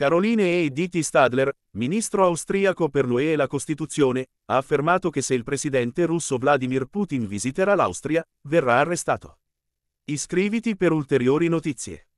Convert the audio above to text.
Caroline E. Ditti Stadler, ministro austriaco per l'UE e la Costituzione, ha affermato che se il presidente russo Vladimir Putin visiterà l'Austria, verrà arrestato. Iscriviti per ulteriori notizie.